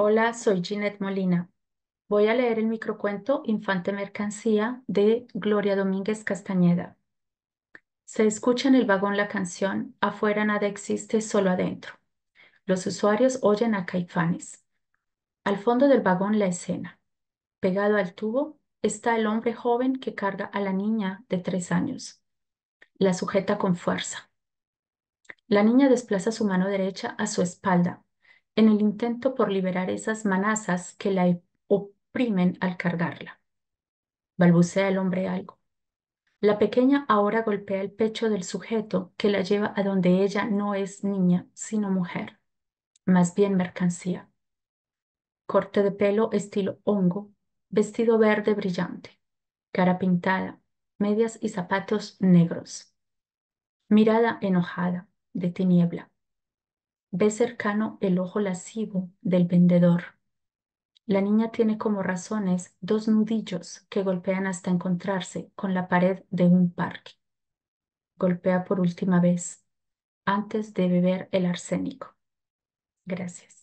Hola, soy Ginette Molina. Voy a leer el microcuento Infante Mercancía de Gloria Domínguez Castañeda. Se escucha en el vagón la canción Afuera nada existe, solo adentro. Los usuarios oyen a Caifanes. Al fondo del vagón la escena. Pegado al tubo está el hombre joven que carga a la niña de tres años. La sujeta con fuerza. La niña desplaza su mano derecha a su espalda en el intento por liberar esas manazas que la oprimen al cargarla. Balbucea el hombre algo. La pequeña ahora golpea el pecho del sujeto que la lleva a donde ella no es niña, sino mujer, más bien mercancía. Corte de pelo estilo hongo, vestido verde brillante, cara pintada, medias y zapatos negros. Mirada enojada, de tiniebla, Ve cercano el ojo lascivo del vendedor. La niña tiene como razones dos nudillos que golpean hasta encontrarse con la pared de un parque. Golpea por última vez, antes de beber el arsénico. Gracias.